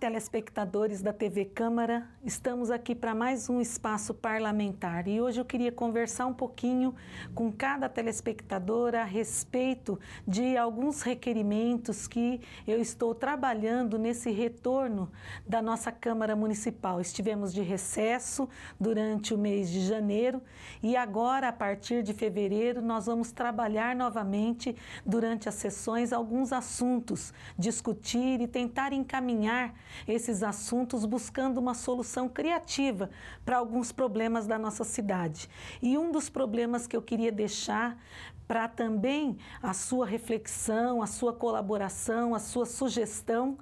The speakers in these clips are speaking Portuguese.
telespectadores da TV Câmara. Estamos aqui para mais um espaço parlamentar e hoje eu queria conversar um pouquinho com cada telespectador a respeito de alguns requerimentos que eu estou trabalhando nesse retorno da nossa Câmara Municipal. Estivemos de recesso durante o mês de janeiro e agora, a partir de fevereiro, nós vamos trabalhar novamente durante as sessões alguns assuntos, discutir e tentar encaminhar esses assuntos buscando uma solução criativa para alguns problemas da nossa cidade. E um dos problemas que eu queria deixar para também a sua reflexão, a sua colaboração, a sua sugestão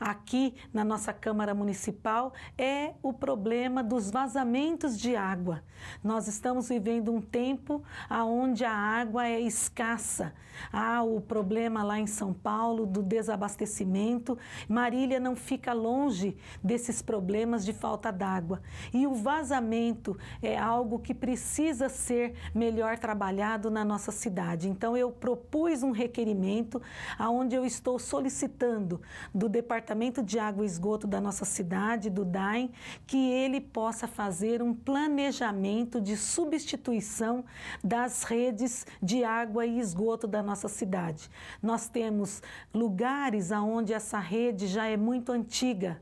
aqui na nossa Câmara Municipal é o problema dos vazamentos de água. Nós estamos vivendo um tempo onde a água é escassa. Há o problema lá em São Paulo do desabastecimento. Marília não fica fica longe desses problemas de falta d'água. E o vazamento é algo que precisa ser melhor trabalhado na nossa cidade. Então eu propus um requerimento aonde eu estou solicitando do Departamento de Água e Esgoto da nossa cidade, do DAEM, que ele possa fazer um planejamento de substituição das redes de água e esgoto da nossa cidade. Nós temos lugares aonde essa rede já é muito antiga antiga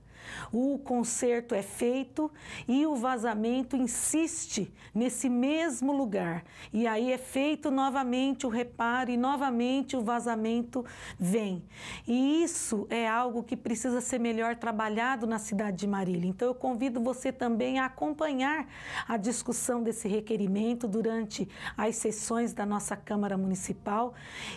o conserto é feito e o vazamento insiste nesse mesmo lugar. E aí é feito novamente o reparo e novamente o vazamento vem. E isso é algo que precisa ser melhor trabalhado na cidade de Marília. Então eu convido você também a acompanhar a discussão desse requerimento durante as sessões da nossa Câmara Municipal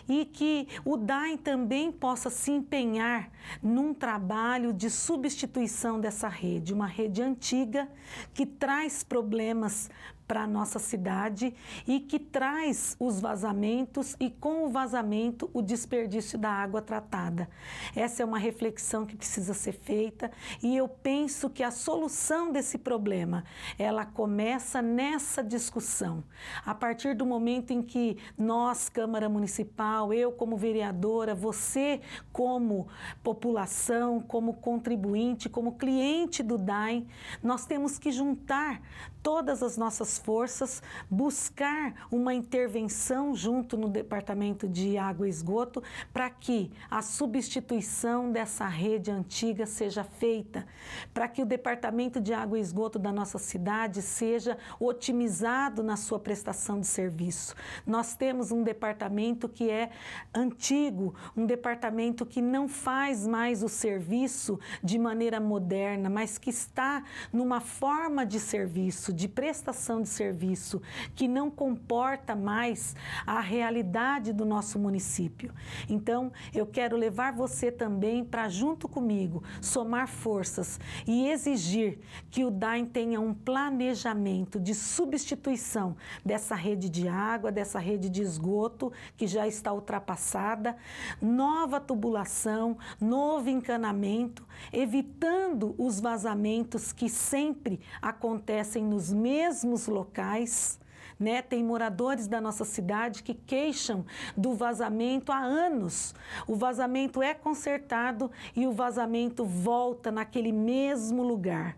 e que o DAI também possa se empenhar num trabalho de substituição constituição dessa rede, uma rede antiga que traz problemas para a nossa cidade e que traz os vazamentos e, com o vazamento, o desperdício da água tratada. Essa é uma reflexão que precisa ser feita e eu penso que a solução desse problema ela começa nessa discussão. A partir do momento em que nós, Câmara Municipal, eu como vereadora, você como população, como contribuinte, cliente, como cliente do DAI, nós temos que juntar todas as nossas forças, buscar uma intervenção junto no departamento de água e esgoto para que a substituição dessa rede antiga seja feita, para que o departamento de água e esgoto da nossa cidade seja otimizado na sua prestação de serviço. Nós temos um departamento que é antigo, um departamento que não faz mais o serviço de maneira maneira moderna, mas que está numa forma de serviço, de prestação de serviço, que não comporta mais a realidade do nosso município. Então, eu quero levar você também para junto comigo, somar forças e exigir que o DAIN tenha um planejamento de substituição dessa rede de água, dessa rede de esgoto que já está ultrapassada, nova tubulação, novo encanamento, evitando evitando os vazamentos que sempre acontecem nos mesmos locais. Né? Tem moradores da nossa cidade que queixam do vazamento há anos. O vazamento é consertado e o vazamento volta naquele mesmo lugar.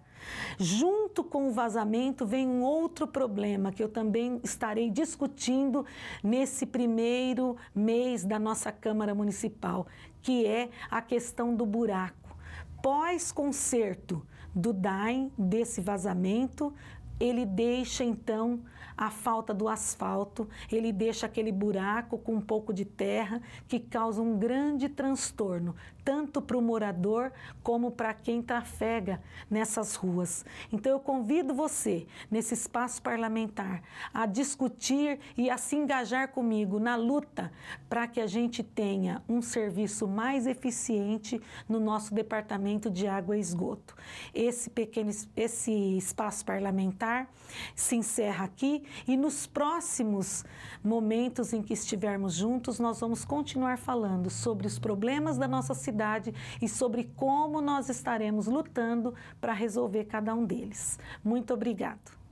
Junto com o vazamento vem um outro problema que eu também estarei discutindo nesse primeiro mês da nossa Câmara Municipal, que é a questão do buraco pós-conserto do DAIM, desse vazamento, ele deixa então a falta do asfalto, ele deixa aquele buraco com um pouco de terra que causa um grande transtorno, tanto para o morador como para quem trafega nessas ruas. Então eu convido você, nesse espaço parlamentar, a discutir e a se engajar comigo na luta para que a gente tenha um serviço mais eficiente no nosso departamento de água e esgoto. Esse pequeno esse espaço parlamentar se encerra aqui e nos próximos momentos em que estivermos juntos, nós vamos continuar falando sobre os problemas da nossa cidade e sobre como nós estaremos lutando para resolver cada um deles. Muito obrigado.